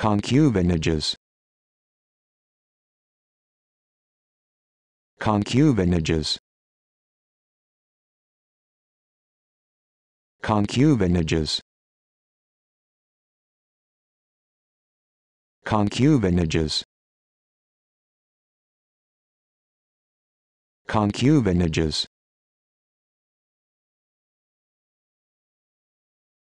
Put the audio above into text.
concubinages concubinages concubinages concubinages concubinages